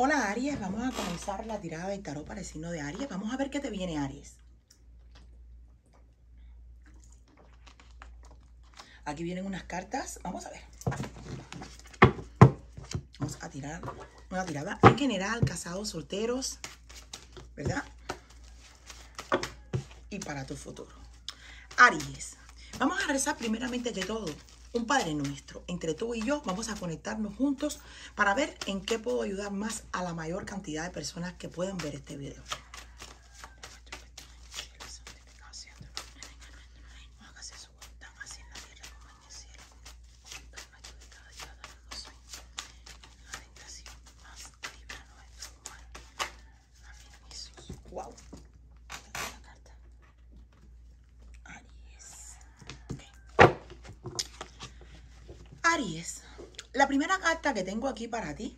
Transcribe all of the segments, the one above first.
Hola Aries, vamos a comenzar la tirada de tarot para el signo de Aries. Vamos a ver qué te viene Aries. Aquí vienen unas cartas. Vamos a ver. Vamos a tirar una tirada en general, casados, solteros, ¿verdad? Y para tu futuro. Aries, vamos a rezar primeramente de todo un Padre Nuestro. Entre tú y yo vamos a conectarnos juntos para ver en qué puedo ayudar más a la mayor cantidad de personas que pueden ver este video. Aries, la primera carta que tengo aquí para ti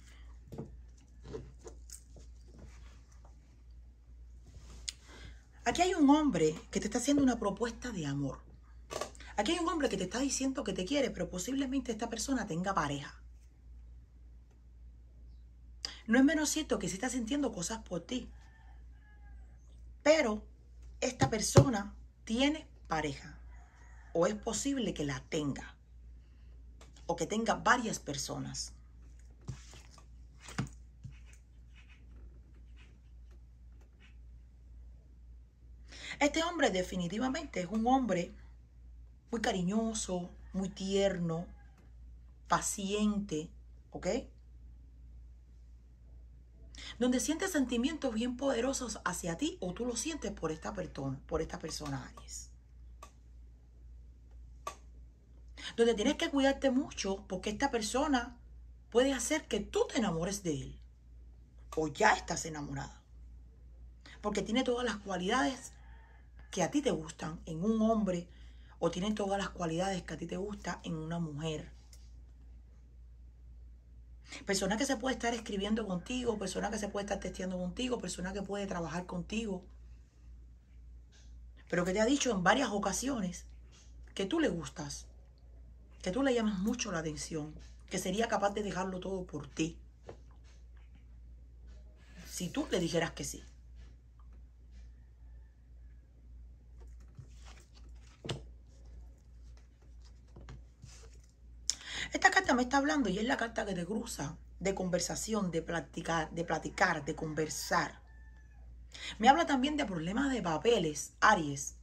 Aquí hay un hombre que te está haciendo una propuesta de amor. Aquí hay un hombre que te está diciendo que te quiere, pero posiblemente esta persona tenga pareja. No es menos cierto que se está sintiendo cosas por ti. Pero esta persona tiene pareja. O es posible que la tenga o que tenga varias personas. Este hombre definitivamente es un hombre muy cariñoso, muy tierno, paciente, ¿ok? Donde siente sentimientos bien poderosos hacia ti o tú lo sientes por esta persona, por esta persona Aries. donde tienes que cuidarte mucho porque esta persona puede hacer que tú te enamores de él. O ya estás enamorada. Porque tiene todas las cualidades que a ti te gustan en un hombre o tiene todas las cualidades que a ti te gusta en una mujer. Persona que se puede estar escribiendo contigo, persona que se puede estar testeando contigo, persona que puede trabajar contigo. Pero que te ha dicho en varias ocasiones que tú le gustas que tú le llamas mucho la atención, que sería capaz de dejarlo todo por ti. Si tú le dijeras que sí. Esta carta me está hablando y es la carta que te cruza de conversación, de platicar, de platicar, de conversar. Me habla también de problemas de papeles, Aries.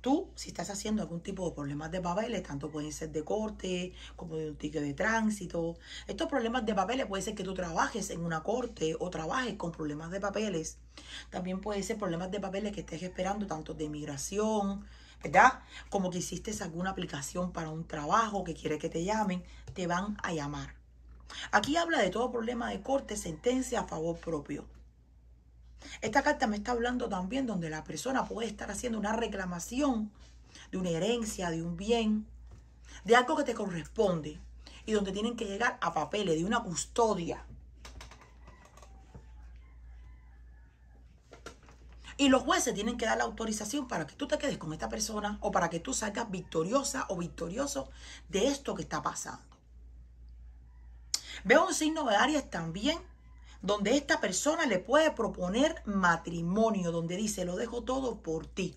Tú, si estás haciendo algún tipo de problemas de papeles, tanto pueden ser de corte como de un ticket de tránsito. Estos problemas de papeles puede ser que tú trabajes en una corte o trabajes con problemas de papeles. También puede ser problemas de papeles que estés esperando, tanto de migración, ¿verdad? Como que hiciste alguna aplicación para un trabajo que quiere que te llamen, te van a llamar. Aquí habla de todo problema de corte, sentencia a favor propio. Esta carta me está hablando también donde la persona puede estar haciendo una reclamación de una herencia, de un bien, de algo que te corresponde y donde tienen que llegar a papeles, de una custodia. Y los jueces tienen que dar la autorización para que tú te quedes con esta persona o para que tú salgas victoriosa o victorioso de esto que está pasando. Veo un signo de Aries también donde esta persona le puede proponer matrimonio, donde dice, lo dejo todo por ti.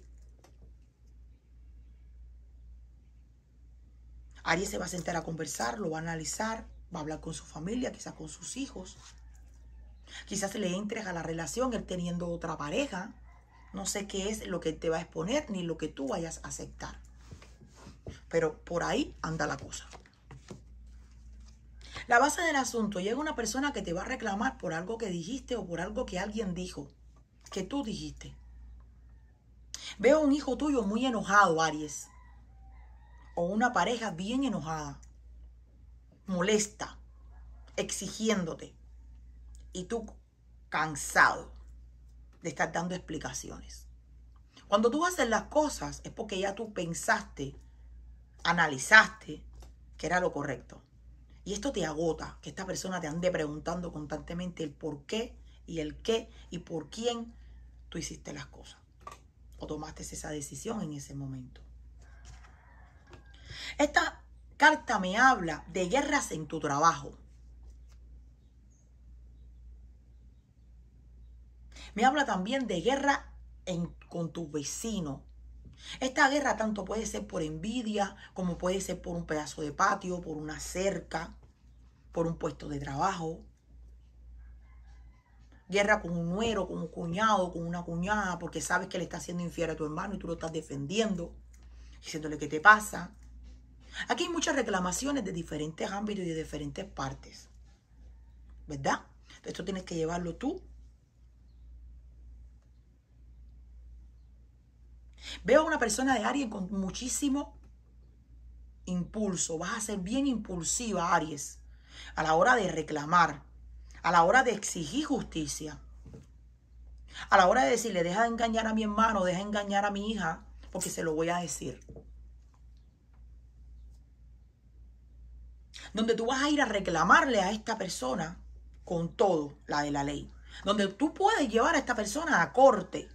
Ari se va a sentar a conversar, lo va a analizar, va a hablar con su familia, quizás con sus hijos. Quizás le entres a la relación él teniendo otra pareja. No sé qué es lo que te va a exponer ni lo que tú vayas a aceptar. Pero por ahí anda la cosa. La base del asunto, llega una persona que te va a reclamar por algo que dijiste o por algo que alguien dijo, que tú dijiste. Veo un hijo tuyo muy enojado, Aries. O una pareja bien enojada, molesta, exigiéndote. Y tú cansado de estar dando explicaciones. Cuando tú haces las cosas es porque ya tú pensaste, analizaste que era lo correcto. Y esto te agota, que esta persona te ande preguntando constantemente el por qué y el qué y por quién tú hiciste las cosas o tomaste esa decisión en ese momento. Esta carta me habla de guerras en tu trabajo. Me habla también de guerra en, con tus vecino, esta guerra tanto puede ser por envidia, como puede ser por un pedazo de patio, por una cerca, por un puesto de trabajo. Guerra con un nuero, con un cuñado, con una cuñada, porque sabes que le está haciendo infierno a tu hermano y tú lo estás defendiendo, diciéndole qué te pasa. Aquí hay muchas reclamaciones de diferentes ámbitos y de diferentes partes. ¿Verdad? Esto tienes que llevarlo tú Veo a una persona de Aries con muchísimo impulso. Vas a ser bien impulsiva, Aries, a la hora de reclamar, a la hora de exigir justicia, a la hora de decirle, deja de engañar a mi hermano, deja de engañar a mi hija, porque se lo voy a decir. Donde tú vas a ir a reclamarle a esta persona con todo, la de la ley. Donde tú puedes llevar a esta persona a corte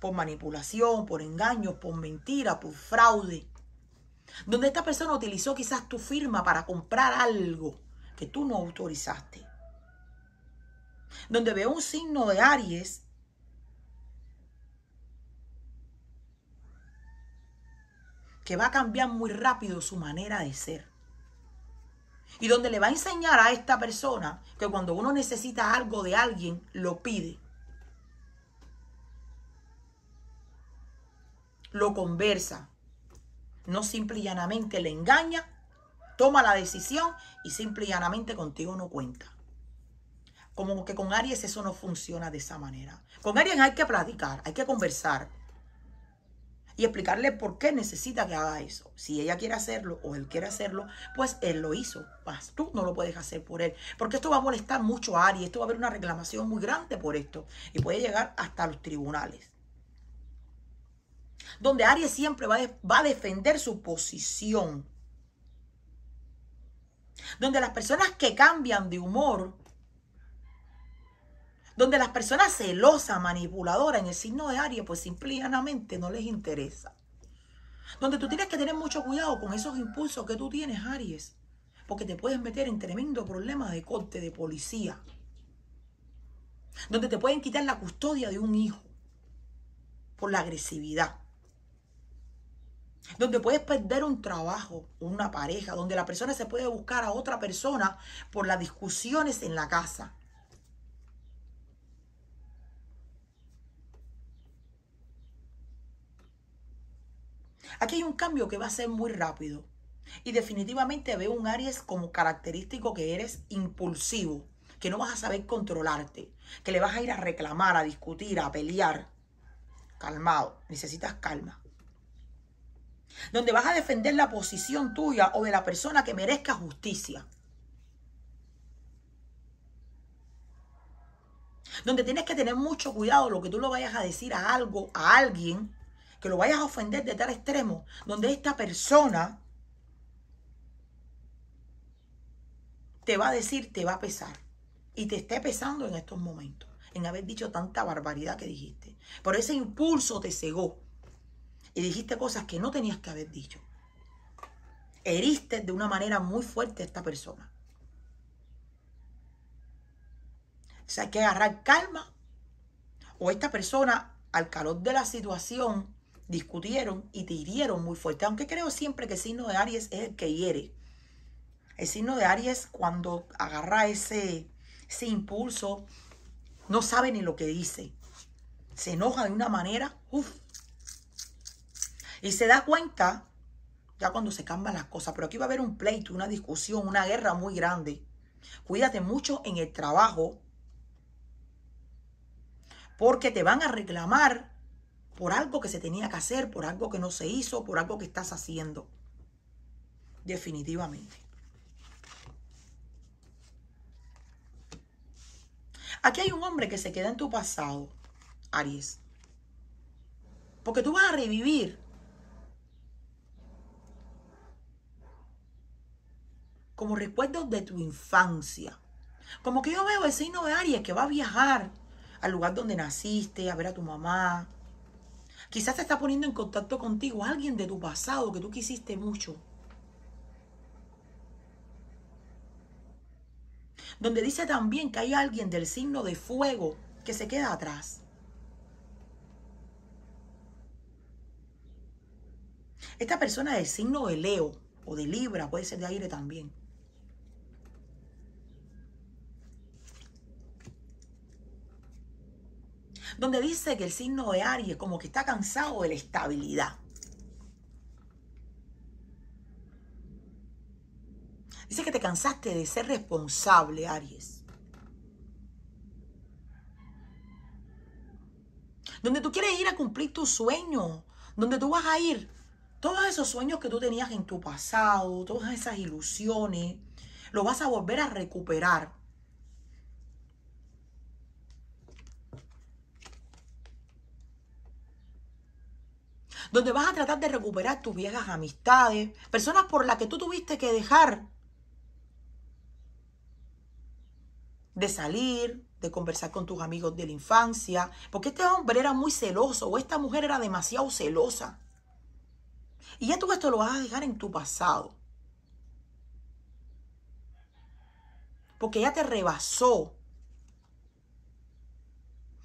por manipulación, por engaños, por mentira, por fraude. Donde esta persona utilizó quizás tu firma para comprar algo que tú no autorizaste. Donde veo un signo de Aries. que va a cambiar muy rápido su manera de ser. Y donde le va a enseñar a esta persona que cuando uno necesita algo de alguien, lo pide. lo conversa. No simple y llanamente le engaña, toma la decisión y simple y llanamente contigo no cuenta. Como que con Aries eso no funciona de esa manera. Con Aries hay que platicar, hay que conversar y explicarle por qué necesita que haga eso. Si ella quiere hacerlo o él quiere hacerlo, pues él lo hizo. tú no lo puedes hacer por él. Porque esto va a molestar mucho a Aries, Esto va a haber una reclamación muy grande por esto. Y puede llegar hasta los tribunales donde Aries siempre va, a defender su posición. Donde las personas que cambian de humor, donde las personas celosas, manipuladoras en el signo de Aries, pues simplemente no les interesa. Donde tú tienes que tener mucho cuidado con esos impulsos que tú tienes, Aries, porque te puedes meter en tremendo problema de corte, de policía. Donde te pueden quitar la custodia de un hijo por la agresividad donde puedes perder un trabajo, una pareja, donde la persona se puede buscar a otra persona por las discusiones en la casa. Aquí hay un cambio que va a ser muy rápido. Y definitivamente veo un Aries como característico que eres impulsivo, que no vas a saber controlarte, que le vas a ir a reclamar, a discutir, a pelear. Calmado, necesitas calma donde vas a defender la posición tuya o de la persona que merezca justicia. Donde tienes que tener mucho cuidado lo que tú lo vayas a decir a algo, a alguien, que lo vayas a ofender de tal extremo, donde esta persona te va a decir, te va a pesar. Y te esté pesando en estos momentos, en haber dicho tanta barbaridad que dijiste. Por ese impulso te cegó y dijiste cosas que no tenías que haber dicho. Heriste de una manera muy fuerte a esta persona. O sea, hay que agarrar calma. O esta persona, al calor de la situación, discutieron y te hirieron muy fuerte. Aunque creo siempre que el signo de Aries es el que hiere. El signo de Aries, cuando agarra ese, ese impulso, no sabe ni lo que dice. Se enoja de una manera, uff, y se da cuenta ya cuando se cambian las cosas, pero aquí va a haber un pleito, una discusión, una guerra muy grande. Cuídate mucho en el trabajo porque te van a reclamar por algo que se tenía que hacer, por algo que no se hizo, por algo que estás haciendo. Definitivamente. Aquí hay un hombre que se queda en tu pasado, Aries. Porque tú vas a revivir como recuerdos de tu infancia. Como que yo veo el signo de Aries que va a viajar al lugar donde naciste, a ver a tu mamá. Quizás te está poniendo en contacto contigo alguien de tu pasado que tú quisiste mucho. Donde dice también que hay alguien del signo de fuego que se queda atrás. Esta persona del signo de Leo o de Libra, puede ser de aire también. donde dice que el signo de Aries como que está cansado de la estabilidad. Dice que te cansaste de ser responsable, Aries. Donde tú quieres ir a cumplir tus sueños, donde tú vas a ir. Todos esos sueños que tú tenías en tu pasado, todas esas ilusiones, lo vas a volver a recuperar. donde vas a tratar de recuperar tus viejas amistades, personas por las que tú tuviste que dejar de salir, de conversar con tus amigos de la infancia, porque este hombre era muy celoso o esta mujer era demasiado celosa. Y ya tú esto lo vas a dejar en tu pasado. Porque ya te rebasó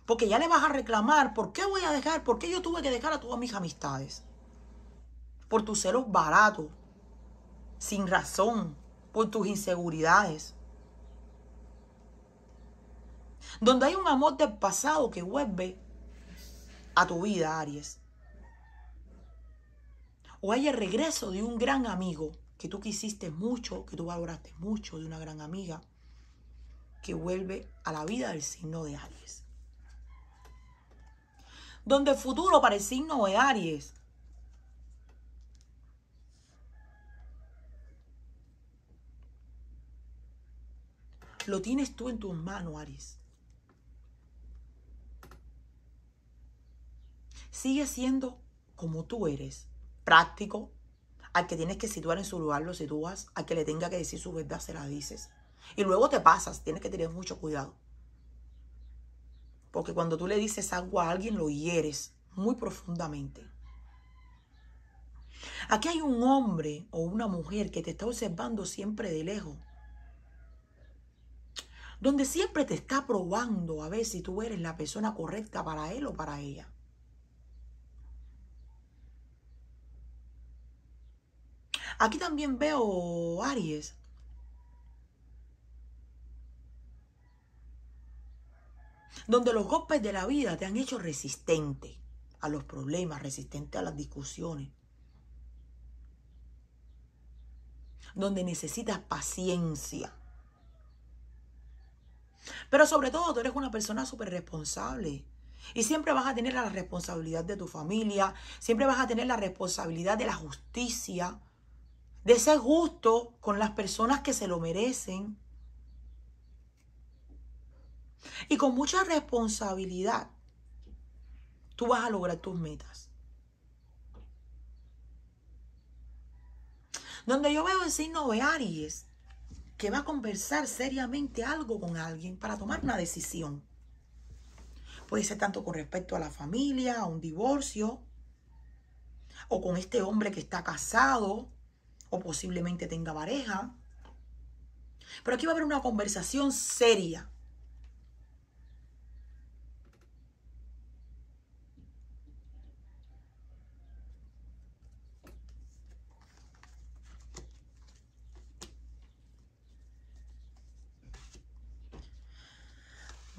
porque ya le vas a reclamar, ¿por qué voy a dejar? ¿Por qué yo tuve que dejar a todas mis amistades? Por tus celos baratos, sin razón, por tus inseguridades. Donde hay un amor del pasado que vuelve a tu vida, Aries. O hay el regreso de un gran amigo que tú quisiste mucho, que tú valoraste mucho, de una gran amiga que vuelve a la vida del signo de Aries donde el futuro para el signo de Aries Lo tienes tú en tus manos, Aries. Sigue siendo como tú eres, práctico. Al que tienes que situar en su lugar lo sitúas, al que le tenga que decir su verdad se la dices. Y luego te pasas, tienes que tener mucho cuidado. Porque cuando tú le dices algo a alguien, lo hieres muy profundamente. Aquí hay un hombre o una mujer que te está observando siempre de lejos. Donde siempre te está probando a ver si tú eres la persona correcta para él o para ella. Aquí también veo Aries donde los golpes de la vida te han hecho resistente a los problemas, resistente a las discusiones, donde necesitas paciencia. Pero sobre todo tú eres una persona súper responsable. Y siempre vas a tener la responsabilidad de tu familia, siempre vas a tener la responsabilidad de la justicia, de ser justo con las personas que se lo merecen. Y con mucha responsabilidad, tú vas a lograr tus metas. Donde yo veo el signo de Aries, que va a conversar seriamente algo con alguien para tomar una decisión. Puede ser tanto con respecto a la familia, a un divorcio, o con este hombre que está casado, o posiblemente tenga pareja. Pero aquí va a haber una conversación seria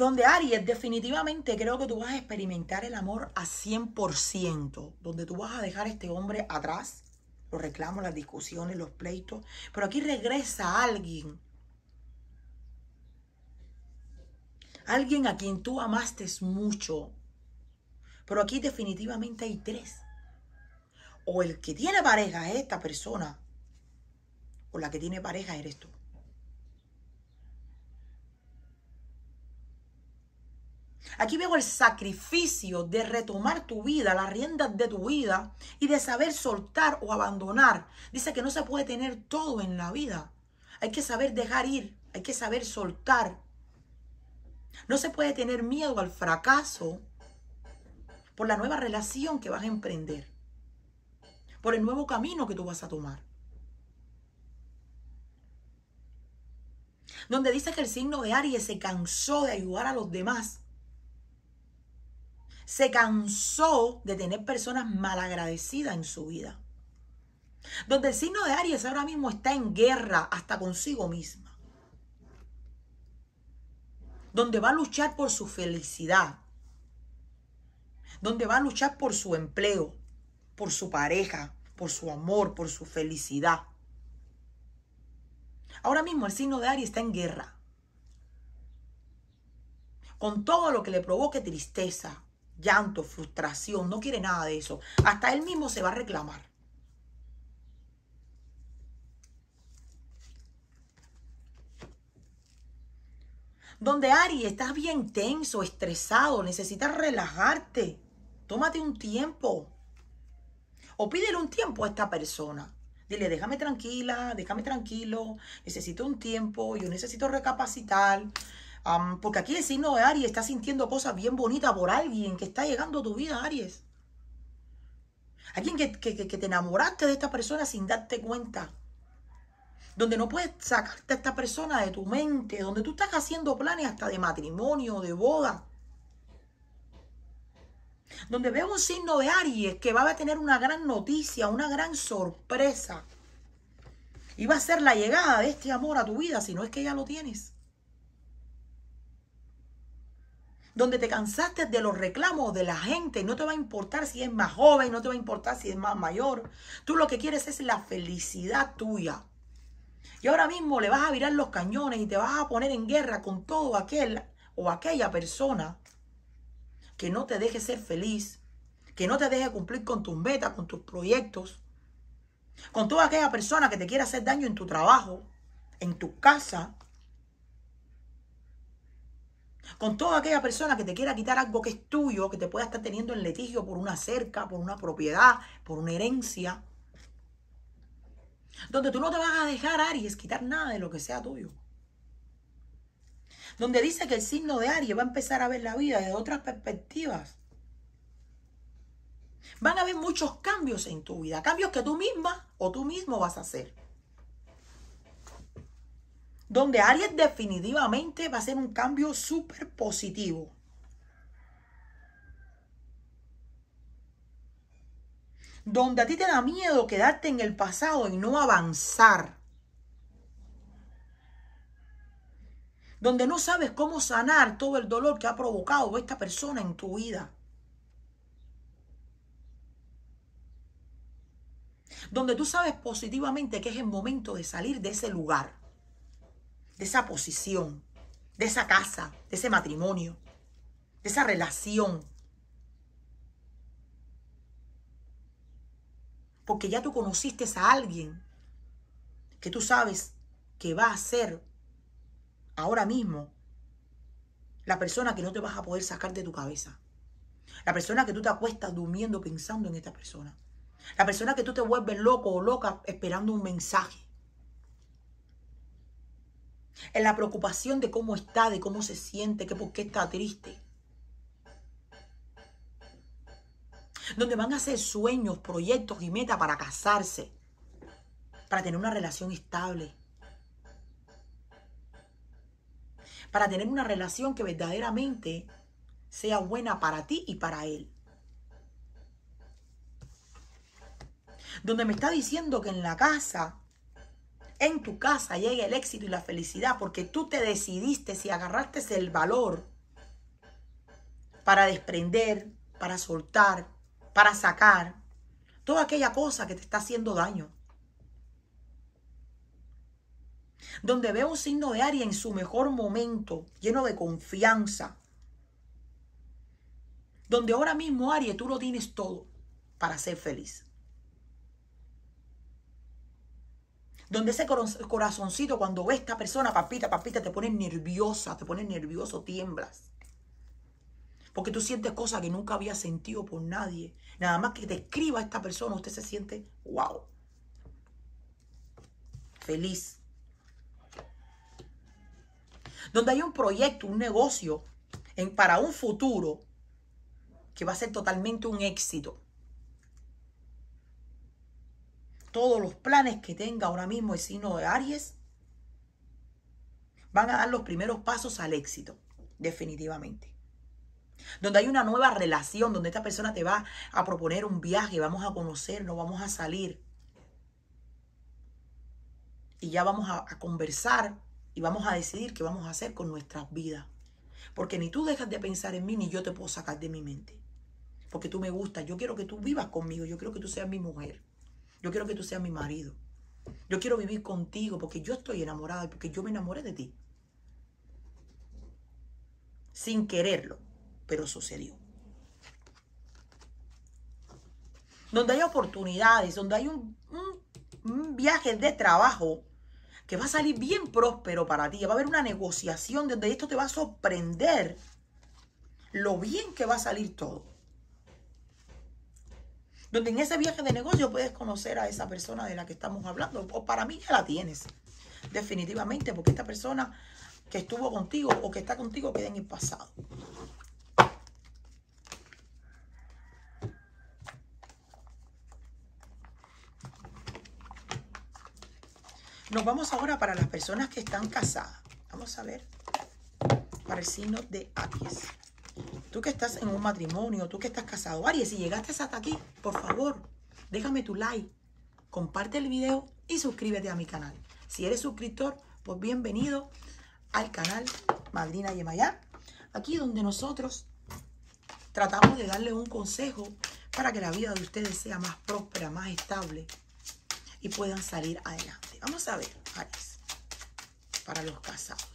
Donde Aries, definitivamente creo que tú vas a experimentar el amor a 100%, donde tú vas a dejar a este hombre atrás, los reclamos, las discusiones, los pleitos, pero aquí regresa alguien, alguien a quien tú amaste mucho, pero aquí definitivamente hay tres. O el que tiene pareja es esta persona, o la que tiene pareja eres tú. Aquí veo el sacrificio de retomar tu vida, las riendas de tu vida y de saber soltar o abandonar. Dice que no se puede tener todo en la vida. Hay que saber dejar ir, hay que saber soltar. No se puede tener miedo al fracaso por la nueva relación que vas a emprender, por el nuevo camino que tú vas a tomar. Donde dice que el signo de Aries se cansó de ayudar a los demás se cansó de tener personas malagradecidas en su vida. Donde el signo de Aries ahora mismo está en guerra hasta consigo misma. Donde va a luchar por su felicidad. Donde va a luchar por su empleo, por su pareja, por su amor, por su felicidad. Ahora mismo el signo de Aries está en guerra. Con todo lo que le provoque tristeza, llanto, frustración, no quiere nada de eso. Hasta él mismo se va a reclamar. Donde Ari, estás bien tenso, estresado, necesitas relajarte. Tómate un tiempo. O pídele un tiempo a esta persona. Dile, déjame tranquila, déjame tranquilo, necesito un tiempo, yo necesito recapacitar, porque aquí el signo de Aries está sintiendo cosas bien bonitas por alguien que está llegando a tu vida, Aries. Alguien que, que, que te enamoraste de esta persona sin darte cuenta. Donde no puedes sacarte a esta persona de tu mente. Donde tú estás haciendo planes hasta de matrimonio, de boda. Donde veo un signo de Aries que va a tener una gran noticia, una gran sorpresa. Y va a ser la llegada de este amor a tu vida, si no es que ya lo tienes. donde te cansaste de los reclamos de la gente. No te va a importar si es más joven, no te va a importar si es más mayor. Tú lo que quieres es la felicidad tuya. Y ahora mismo le vas a virar los cañones y te vas a poner en guerra con todo aquel o aquella persona que no te deje ser feliz, que no te deje cumplir con tus metas, con tus proyectos, con toda aquella persona que te quiera hacer daño en tu trabajo, en tu casa, con toda aquella persona que te quiera quitar algo que es tuyo, que te pueda estar teniendo en litigio por una cerca, por una propiedad, por una herencia. Donde tú no te vas a dejar, Aries, quitar nada de lo que sea tuyo. Donde dice que el signo de Aries va a empezar a ver la vida desde otras perspectivas. Van a haber muchos cambios en tu vida, cambios que tú misma o tú mismo vas a hacer donde Aries definitivamente va a ser un cambio súper positivo. Donde a ti te da miedo quedarte en el pasado y no avanzar. Donde no sabes cómo sanar todo el dolor que ha provocado esta persona en tu vida. Donde tú sabes positivamente que es el momento de salir de ese lugar de esa posición, de esa casa, de ese matrimonio, de esa relación. Porque ya tú conociste a alguien que tú sabes que va a ser ahora mismo la persona que no te vas a poder sacar de tu cabeza. La persona que tú te acuestas durmiendo pensando en esta persona. La persona que tú te vuelves loco o loca esperando un mensaje en la preocupación de cómo está, de cómo se siente, que por qué está triste. Donde van a hacer sueños, proyectos y metas para casarse, para tener una relación estable, para tener una relación que verdaderamente sea buena para ti y para él. Donde me está diciendo que en la casa en tu casa llegue el éxito y la felicidad, porque tú te decidiste si agarraste el valor para desprender, para soltar, para sacar toda aquella cosa que te está haciendo daño. Donde veo un signo de Aries en su mejor momento, lleno de confianza. Donde ahora mismo Aries tú lo tienes todo para ser feliz. donde ese corazoncito cuando ve a esta persona, papita, papita, te pones nerviosa, te pones nervioso, tiemblas. Porque tú sientes cosas que nunca había sentido por nadie. Nada más que te escriba esta persona, usted se siente wow. Feliz. Donde hay un proyecto, un negocio en, para un futuro que va a ser totalmente un éxito. todos los planes que tenga ahora mismo el signo de Aries van a dar los primeros pasos al éxito, definitivamente. Donde hay una nueva relación, donde esta persona te va a proponer un viaje, vamos a conocernos, vamos a salir. Y ya vamos a, a conversar y vamos a decidir qué vamos a hacer con nuestras vidas. Porque ni tú dejas de pensar en mí, ni yo te puedo sacar de mi mente. Porque tú me gustas, yo quiero que tú vivas conmigo, yo quiero que tú seas mi mujer. Yo quiero que tú seas mi marido. Yo quiero vivir contigo porque yo estoy enamorada y porque yo me enamoré de ti. Sin quererlo, pero sucedió. Donde hay oportunidades, donde hay un, un viaje de trabajo que va a salir bien próspero para ti. Va a haber una negociación donde esto te va a sorprender lo bien que va a salir todo donde en ese viaje de negocio puedes conocer a esa persona de la que estamos hablando. O para mí ya la tienes, definitivamente, porque esta persona que estuvo contigo o que está contigo queda en el pasado. Nos vamos ahora para las personas que están casadas. Vamos a ver para el signo de Aries. Tú que estás en un matrimonio, tú que estás casado. Aries, si llegaste hasta aquí, por favor, déjame tu like, comparte el video y suscríbete a mi canal. Si eres suscriptor, pues bienvenido al canal Madrina Yemayá. Aquí donde nosotros tratamos de darle un consejo para que la vida de ustedes sea más próspera, más estable y puedan salir adelante. Vamos a ver, Aries, para los casados.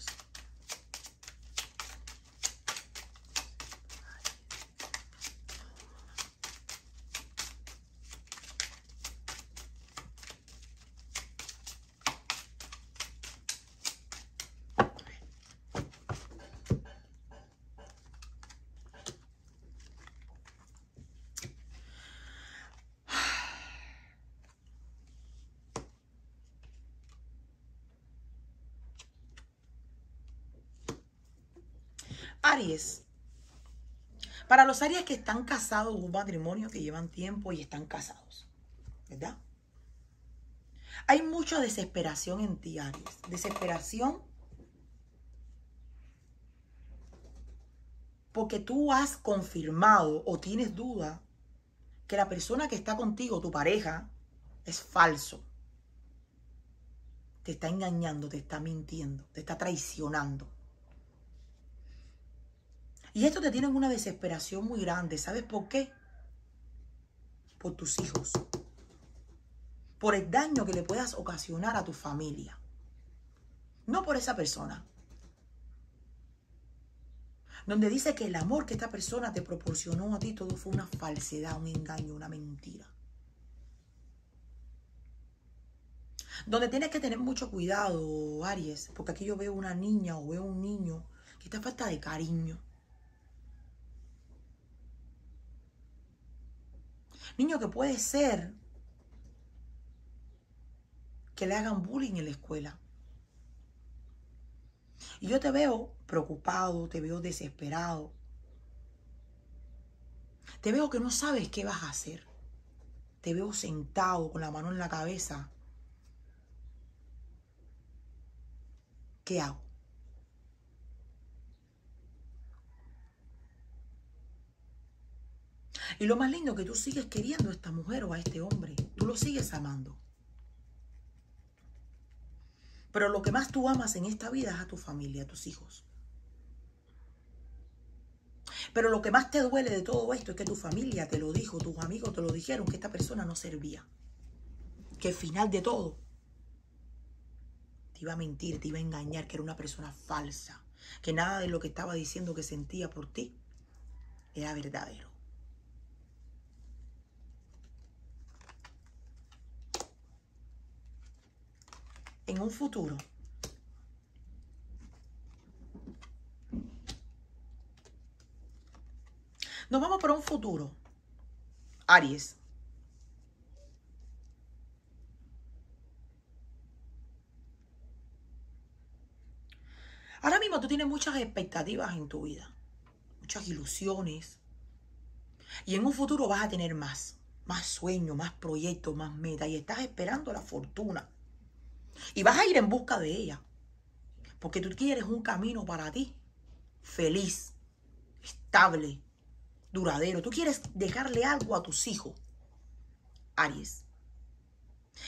Aries que están casados, un matrimonio que llevan tiempo y están casados, ¿verdad? Hay mucha desesperación en ti, Aries. Desesperación porque tú has confirmado o tienes duda que la persona que está contigo, tu pareja, es falso. Te está engañando, te está mintiendo, te está traicionando. Y esto te tiene en una desesperación muy grande. ¿Sabes por qué? Por tus hijos. Por el daño que le puedas ocasionar a tu familia. No por esa persona. Donde dice que el amor que esta persona te proporcionó a ti todo fue una falsedad, un engaño, una mentira. donde tienes que tener mucho cuidado, Aries, porque aquí yo veo una niña o veo un niño que está falta de cariño. Niño que puede ser que le hagan bullying en la escuela. Y yo te veo preocupado, te veo desesperado. Te veo que no sabes qué vas a hacer. Te veo sentado con la mano en la cabeza. ¿Qué hago? Y lo más lindo que tú sigues queriendo a esta mujer o a este hombre. Tú lo sigues amando. Pero lo que más tú amas en esta vida es a tu familia, a tus hijos. Pero lo que más te duele de todo esto es que tu familia te lo dijo, tus amigos te lo dijeron, que esta persona no servía. Que al final de todo te iba a mentir, te iba a engañar, que era una persona falsa. Que nada de lo que estaba diciendo que sentía por ti era verdadero. en un futuro Nos vamos para un futuro. Aries. Ahora mismo tú tienes muchas expectativas en tu vida, muchas ilusiones. Y en un futuro vas a tener más, más sueños, más proyectos, más metas. Y estás esperando la fortuna. Y vas a ir en busca de ella. Porque tú quieres un camino para ti feliz, estable, duradero. Tú quieres dejarle algo a tus hijos, Aries.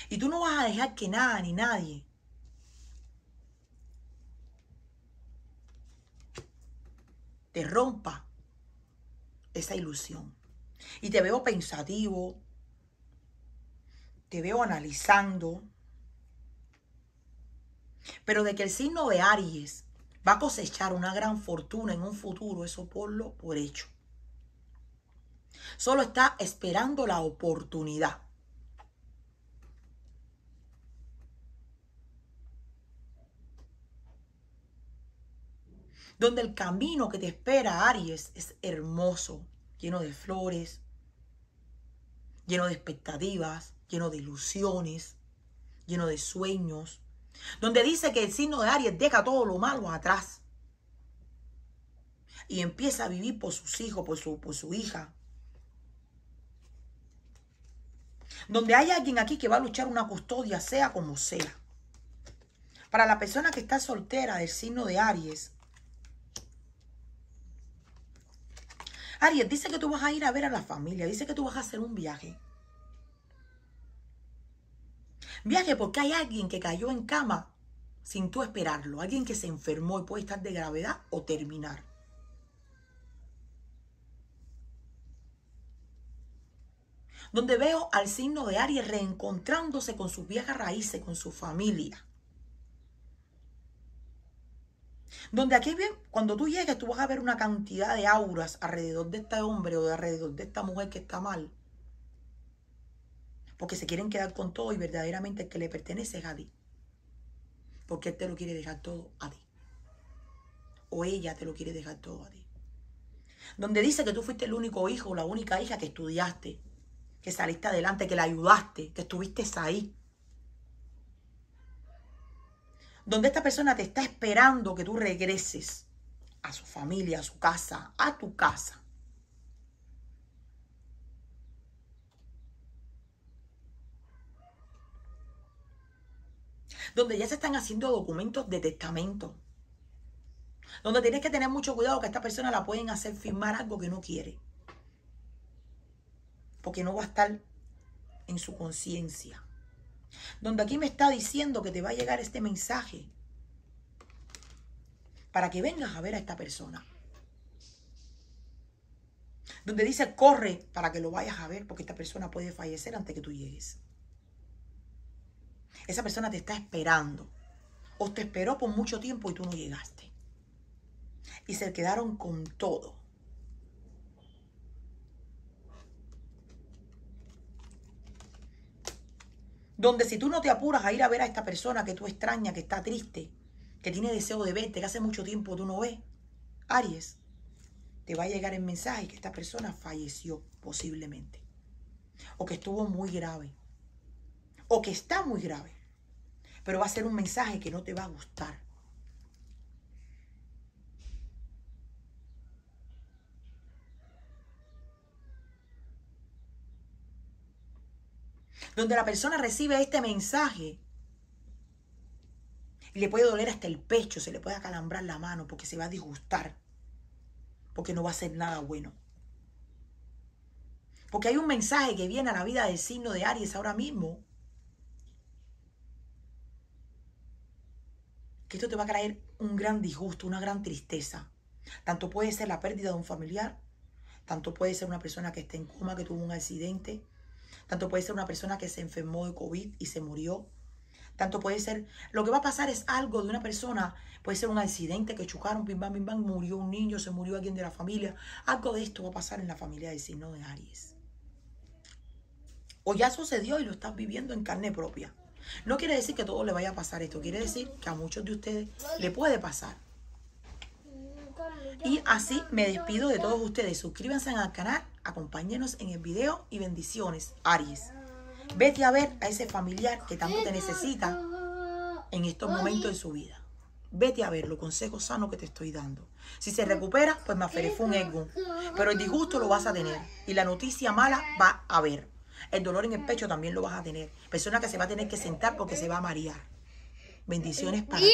Y tú no vas a dejar que nada ni nadie te rompa esa ilusión. Y te veo pensativo, te veo analizando, pero de que el signo de Aries va a cosechar una gran fortuna en un futuro, eso lo por hecho. Solo está esperando la oportunidad. Donde el camino que te espera, Aries, es hermoso, lleno de flores, lleno de expectativas, lleno de ilusiones, lleno de sueños, donde dice que el signo de Aries deja todo lo malo atrás y empieza a vivir por sus hijos, por su, por su hija. Donde hay alguien aquí que va a luchar una custodia, sea como sea. Para la persona que está soltera del signo de Aries, Aries, dice que tú vas a ir a ver a la familia, dice que tú vas a hacer un viaje. Viaje porque hay alguien que cayó en cama sin tú esperarlo, alguien que se enfermó y puede estar de gravedad o terminar. Donde veo al signo de Aries reencontrándose con sus viejas raíces, con su familia. Donde aquí cuando tú llegues, tú vas a ver una cantidad de auras alrededor de este hombre o de alrededor de esta mujer que está mal porque se quieren quedar con todo y verdaderamente el que le pertenece es a ti. Porque él te lo quiere dejar todo a ti. O ella te lo quiere dejar todo a ti. Donde dice que tú fuiste el único hijo o la única hija que estudiaste, que saliste adelante, que la ayudaste, que estuviste ahí. Donde esta persona te está esperando que tú regreses a su familia, a su casa, a tu casa donde ya se están haciendo documentos de testamento, donde tienes que tener mucho cuidado que a esta persona la pueden hacer firmar algo que no quiere, porque no va a estar en su conciencia. Donde aquí me está diciendo que te va a llegar este mensaje para que vengas a ver a esta persona. Donde dice corre para que lo vayas a ver porque esta persona puede fallecer antes que tú llegues. Esa persona te está esperando. O te esperó por mucho tiempo y tú no llegaste. Y se quedaron con todo. Donde si tú no te apuras a ir a ver a esta persona que tú extrañas, que está triste, que tiene deseo de verte, que hace mucho tiempo tú no ves, Aries, te va a llegar el mensaje que esta persona falleció posiblemente. O que estuvo muy grave o que está muy grave. Pero va a ser un mensaje que no te va a gustar. Donde la persona recibe este mensaje y le puede doler hasta el pecho, se le puede acalambrar la mano porque se va a disgustar, porque no va a ser nada bueno. Porque hay un mensaje que viene a la vida del signo de Aries ahora mismo que esto te va a traer un gran disgusto, una gran tristeza. Tanto puede ser la pérdida de un familiar, tanto puede ser una persona que está en coma, que tuvo un accidente, tanto puede ser una persona que se enfermó de COVID y se murió, tanto puede ser, lo que va a pasar es algo de una persona, puede ser un accidente que chocaron, pim, bam, murió un niño, se murió alguien de la familia, algo de esto va a pasar en la familia del signo de Aries. O ya sucedió y lo estás viviendo en carne propia. No quiere decir que todo le vaya a pasar esto, quiere decir que a muchos de ustedes le puede pasar. Y así me despido de todos ustedes. Suscríbanse al canal, acompáñenos en el video y bendiciones, Aries. Vete a ver a ese familiar que tanto te necesita en estos momentos de su vida. Vete a ver los consejos sanos que te estoy dando. Si se recupera, pues me un ego. Pero el disgusto lo vas a tener y la noticia mala va a haber. El dolor en el pecho también lo vas a tener. Persona que se va a tener que sentar porque se va a marear. Bendiciones para ti.